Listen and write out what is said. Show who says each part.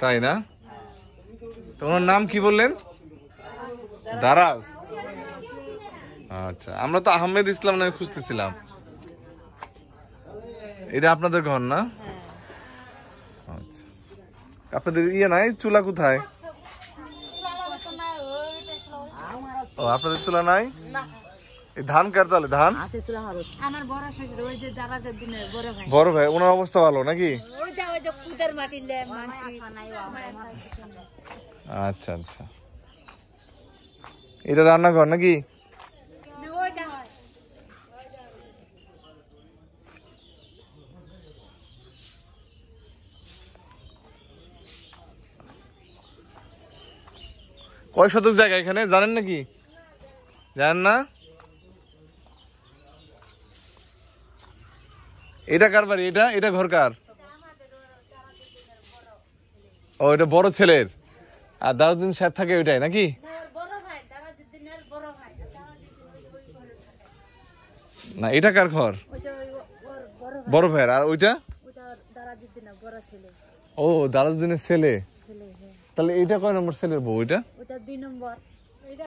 Speaker 1: তাই না তোমার নাম কি বললেন দারাজ আচ্ছা আমরা তো আহমেদ ইসলাম নামে খুঁজতেছিলাম এটা আপনাদের ঘর না আচ্ছা আপনাদের ইয়ে নাই চুলা কোথায় ও আপনাদের চুলা নাই ধান কার তাহলে ধান বড় ভাই ওনার অবস্থা ভালো নাকি আচ্ছা আচ্ছা এটা রান্নাঘর নাকি কয় শতক জায়গা এখানে জানেন নাকি জানেন না এটা কার বাড়ি এটা এটা ঘর কার ও এটা বড় ছেলের আর দারুদ্দিন সাহেব থাকে ওইটাই নাকি না এটা কার ঘর বড় ভাইয়ের আর ওইটা ও দারাজুদ্দিনের ছেলে তাহলে এটা কয় নম্বর ছেলের বউ এটা দুই নম্বর